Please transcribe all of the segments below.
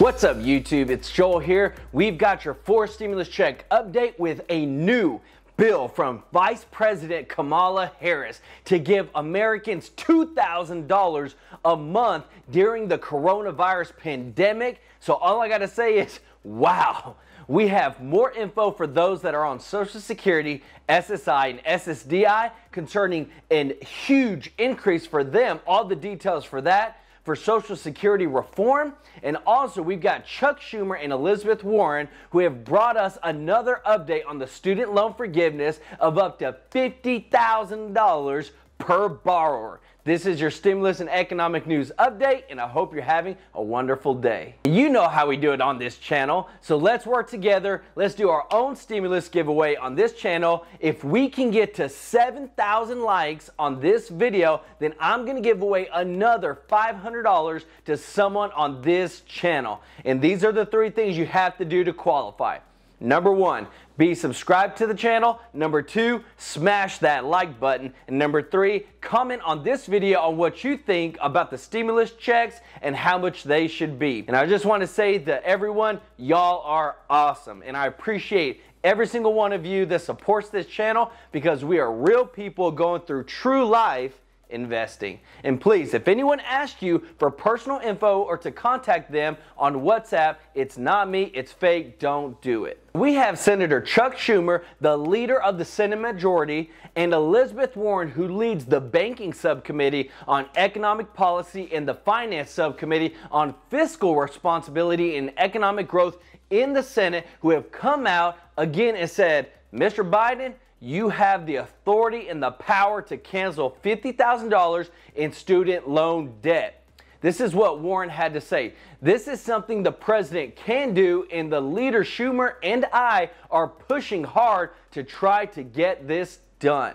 What's up YouTube? It's Joel here. We've got your four stimulus check update with a new bill from Vice President Kamala Harris to give Americans $2,000 a month during the coronavirus pandemic. So all I got to say is, wow. We have more info for those that are on Social Security, SSI, and SSDI concerning a huge increase for them. All the details for that for Social Security reform. And also, we've got Chuck Schumer and Elizabeth Warren who have brought us another update on the student loan forgiveness of up to $50,000 per borrower. This is your stimulus and economic news update, and I hope you're having a wonderful day. You know how we do it on this channel, so let's work together. Let's do our own stimulus giveaway on this channel. If we can get to 7,000 likes on this video, then I'm gonna give away another $500 to someone on this channel. And these are the three things you have to do to qualify. Number one, be subscribed to the channel. Number two, smash that like button. And number three, comment on this video on what you think about the stimulus checks and how much they should be. And I just want to say to everyone, y'all are awesome. And I appreciate every single one of you that supports this channel because we are real people going through true life investing. And please, if anyone asks you for personal info or to contact them on WhatsApp, it's not me, it's fake, don't do it. We have Senator Chuck Schumer, the leader of the Senate majority, and Elizabeth Warren, who leads the Banking Subcommittee on Economic Policy and the Finance Subcommittee on Fiscal Responsibility and Economic Growth in the Senate, who have come out again and said, Mr. Biden, you have the authority and the power to cancel $50,000 in student loan debt. This is what Warren had to say. This is something the president can do, and the leader Schumer and I are pushing hard to try to get this done.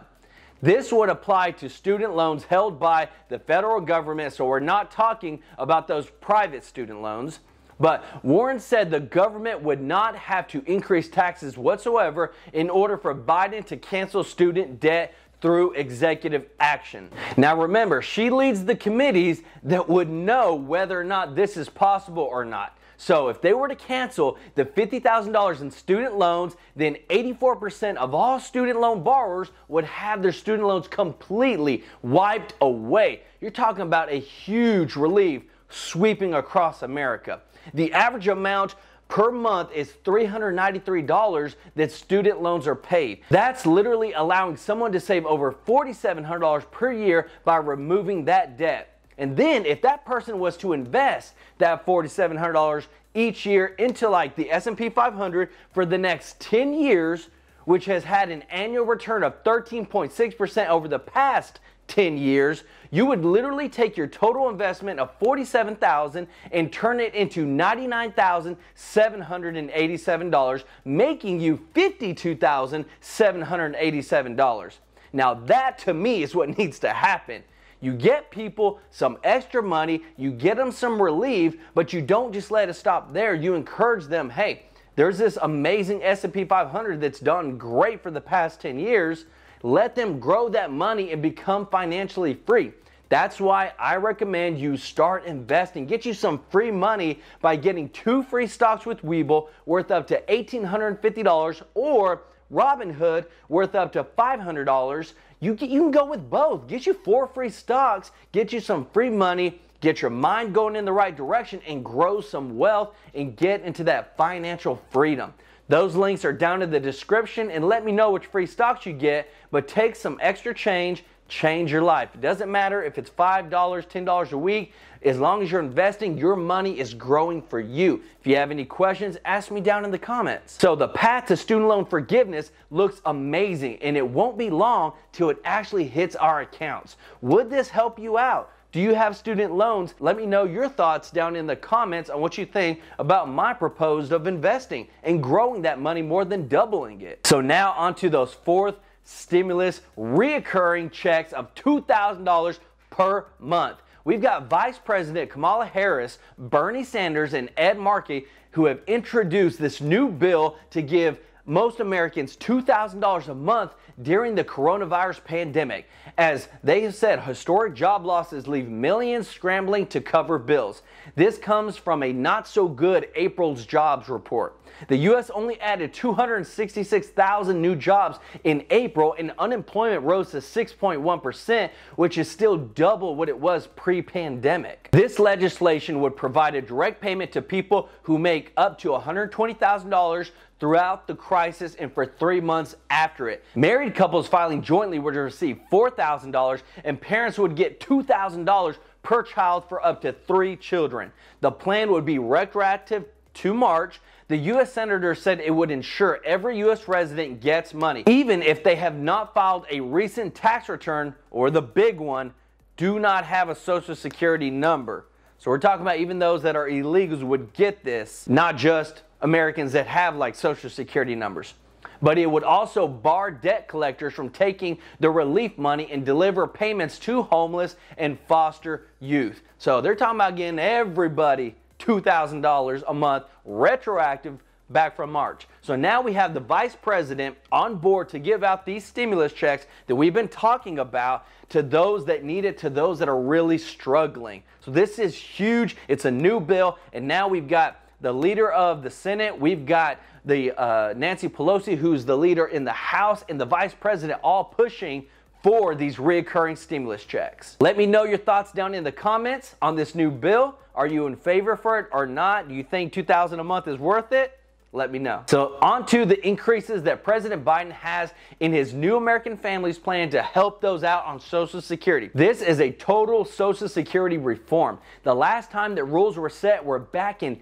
This would apply to student loans held by the federal government, so we're not talking about those private student loans. But Warren said the government would not have to increase taxes whatsoever in order for Biden to cancel student debt through executive action. Now remember, she leads the committees that would know whether or not this is possible or not. So if they were to cancel the $50,000 in student loans, then 84% of all student loan borrowers would have their student loans completely wiped away. You're talking about a huge relief sweeping across America. The average amount per month is $393 that student loans are paid. That's literally allowing someone to save over $4,700 per year by removing that debt. And then if that person was to invest that $4,700 each year into like the S&P 500 for the next 10 years, which has had an annual return of 13.6% over the past 10 years, you would literally take your total investment of 47,000 and turn it into $99,787, making you $52,787. Now that to me is what needs to happen. You get people some extra money, you get them some relief, but you don't just let it stop there. You encourage them, hey, there's this amazing S&P 500 that's done great for the past 10 years. Let them grow that money and become financially free. That's why I recommend you start investing. Get you some free money by getting two free stocks with Weeble worth up to $1,850 or Robinhood worth up to $500. You, you can go with both. Get you four free stocks, get you some free money, get your mind going in the right direction and grow some wealth and get into that financial freedom. Those links are down in the description and let me know which free stocks you get, but take some extra change, change your life. It doesn't matter if it's $5, $10 a week. As long as you're investing, your money is growing for you. If you have any questions, ask me down in the comments. So the path to student loan forgiveness looks amazing and it won't be long till it actually hits our accounts. Would this help you out? Do you have student loans? Let me know your thoughts down in the comments on what you think about my proposed of investing and growing that money more than doubling it. So now onto those fourth stimulus reoccurring checks of $2,000 per month. We've got Vice President Kamala Harris, Bernie Sanders, and Ed Markey who have introduced this new bill to give most Americans $2,000 a month during the coronavirus pandemic. As they have said, historic job losses leave millions scrambling to cover bills. This comes from a not so good April's jobs report. The U.S. only added 266,000 new jobs in April, and unemployment rose to 6.1%, which is still double what it was pre pandemic. This legislation would provide a direct payment to people who make up to $120,000 throughout the crisis and for three months after it. Married couples filing jointly were to receive $4,000 and parents would get $2,000 per child for up to three children. The plan would be retroactive to March. The U.S. Senator said it would ensure every U.S. resident gets money, even if they have not filed a recent tax return or the big one, do not have a Social Security number. So we're talking about even those that are illegals would get this, not just Americans that have like social security numbers. But it would also bar debt collectors from taking the relief money and deliver payments to homeless and foster youth. So they're talking about getting everybody $2,000 a month retroactive back from March. So now we have the vice president on board to give out these stimulus checks that we've been talking about to those that need it, to those that are really struggling. So this is huge. It's a new bill, and now we've got the leader of the Senate. We've got the uh, Nancy Pelosi, who's the leader in the House, and the Vice President, all pushing for these reoccurring stimulus checks. Let me know your thoughts down in the comments on this new bill. Are you in favor for it or not? Do you think 2000 a month is worth it? Let me know. So, on to the increases that President Biden has in his New American Families Plan to help those out on Social Security. This is a total Social Security reform. The last time that rules were set were back in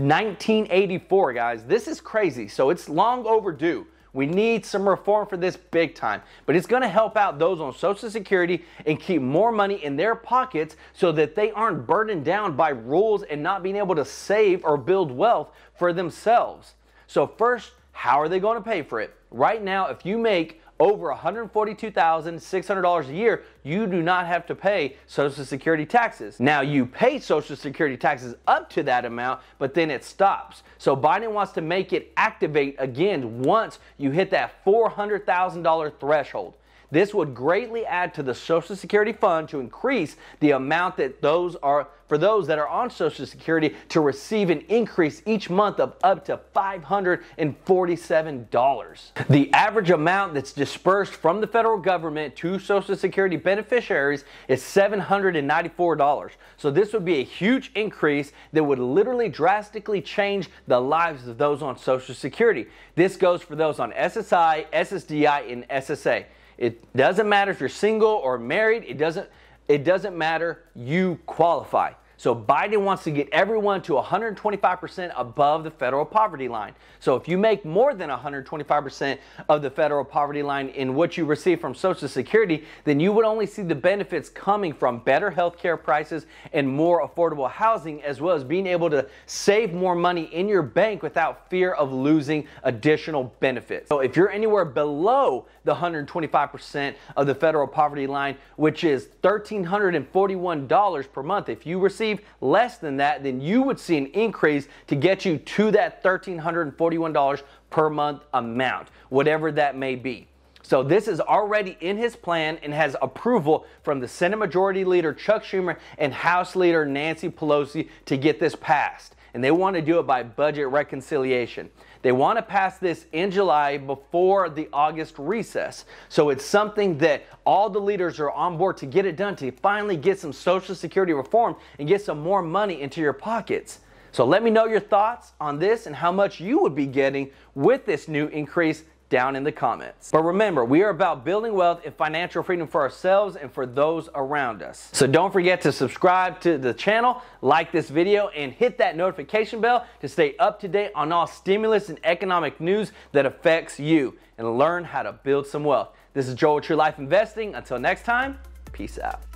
1984, guys. This is crazy, so it's long overdue. We need some reform for this big time, but it's going to help out those on Social Security and keep more money in their pockets so that they aren't burdened down by rules and not being able to save or build wealth for themselves. So, first, how are they going to pay for it? Right now, if you make over $142,600 a year, you do not have to pay Social Security taxes. Now, you pay Social Security taxes up to that amount, but then it stops. So, Biden wants to make it activate again once you hit that $400,000 threshold. This would greatly add to the Social Security fund to increase the amount that those are for those that are on Social Security to receive an increase each month of up to $547. The average amount that's dispersed from the federal government to Social Security beneficiaries is $794. So this would be a huge increase that would literally drastically change the lives of those on Social Security. This goes for those on SSI, SSDI, and SSA. It doesn't matter if you're single or married. It doesn't, it doesn't matter. You qualify. So Biden wants to get everyone to 125% above the federal poverty line. So if you make more than 125% of the federal poverty line in what you receive from Social Security, then you would only see the benefits coming from better health care prices and more affordable housing, as well as being able to save more money in your bank without fear of losing additional benefits. So if you're anywhere below the 125% of the federal poverty line, which is $1,341 per month, if you receive receive less than that, then you would see an increase to get you to that $1,341 per month amount, whatever that may be. So this is already in his plan and has approval from the Senate Majority Leader Chuck Schumer and House Leader Nancy Pelosi to get this passed and they want to do it by budget reconciliation. They want to pass this in July before the August recess. So it's something that all the leaders are on board to get it done to finally get some Social Security reform and get some more money into your pockets. So let me know your thoughts on this and how much you would be getting with this new increase down in the comments. But remember, we are about building wealth and financial freedom for ourselves and for those around us. So don't forget to subscribe to the channel, like this video, and hit that notification bell to stay up to date on all stimulus and economic news that affects you and learn how to build some wealth. This is Joel True Life Investing. Until next time, peace out.